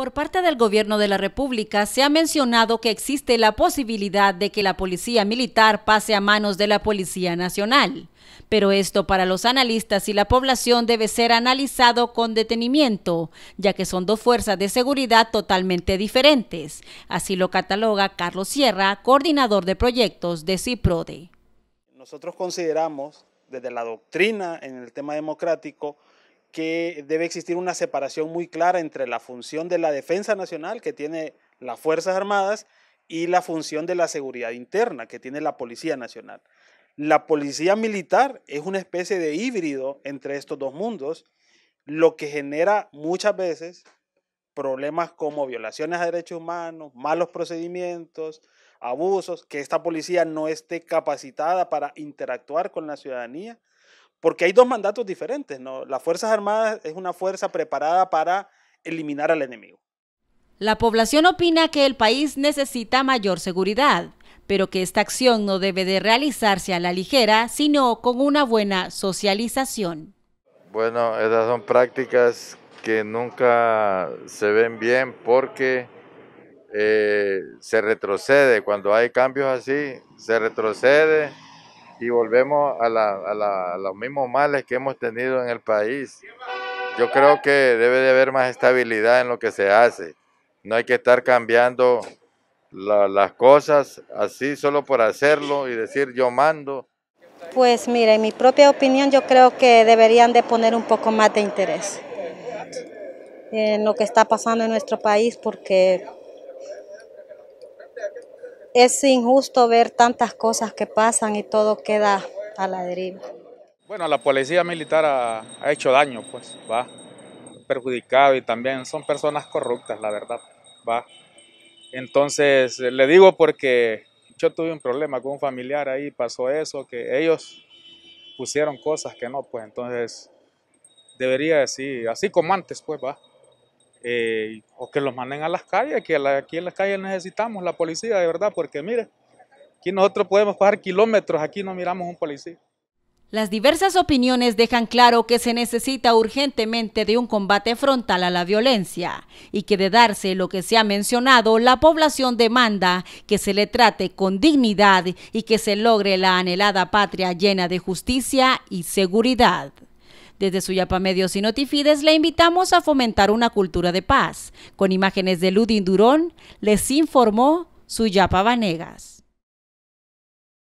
Por parte del Gobierno de la República se ha mencionado que existe la posibilidad de que la Policía Militar pase a manos de la Policía Nacional, pero esto para los analistas y la población debe ser analizado con detenimiento, ya que son dos fuerzas de seguridad totalmente diferentes. Así lo cataloga Carlos Sierra, coordinador de proyectos de CIPRODE. Nosotros consideramos, desde la doctrina en el tema democrático, que debe existir una separación muy clara entre la función de la defensa nacional que tiene las Fuerzas Armadas y la función de la seguridad interna que tiene la Policía Nacional. La policía militar es una especie de híbrido entre estos dos mundos, lo que genera muchas veces problemas como violaciones a derechos humanos, malos procedimientos, abusos, que esta policía no esté capacitada para interactuar con la ciudadanía, porque hay dos mandatos diferentes, ¿no? Las Fuerzas Armadas es una fuerza preparada para eliminar al enemigo. La población opina que el país necesita mayor seguridad, pero que esta acción no debe de realizarse a la ligera, sino con una buena socialización. Bueno, esas son prácticas que nunca se ven bien porque eh, se retrocede. Cuando hay cambios así, se retrocede y volvemos a, los mismos males que hemos tenido en el país. Yo creo que debe de haber más estabilidad en lo que se hace. No hay que estar cambiando las cosas así solo por hacerlo y decir yo mando. Pues mire, en mi propia opinión yo creo que deberían de poner un poco más de interés en lo que está pasando en nuestro país porque es injusto ver tantas cosas que pasan y todo queda a la deriva. Bueno, la policía militar ha, hecho daño, pues, va, perjudicado y también son personas corruptas, la verdad, va. Entonces, eh, le digo porque yo tuve un problema con un familiar ahí, pasó eso, que ellos pusieron cosas que no, pues, entonces, debería decir, así como antes, pues, va. Eh, o que los manden a las calles, que aquí en las calles necesitamos la policía, de verdad, porque mire, aquí nosotros podemos pasar kilómetros, aquí no miramos un policía. Las diversas opiniones dejan claro que se necesita urgentemente de un combate frontal a la violencia y que de darse lo que se ha mencionado, la población demanda que se le trate con dignidad y que se logre la anhelada patria llena de justicia y seguridad. Desde Suyapa Medios y Notifides le invitamos a fomentar una cultura de paz. Con imágenes de Ludin Durón, les informó Suyapa Vanegas.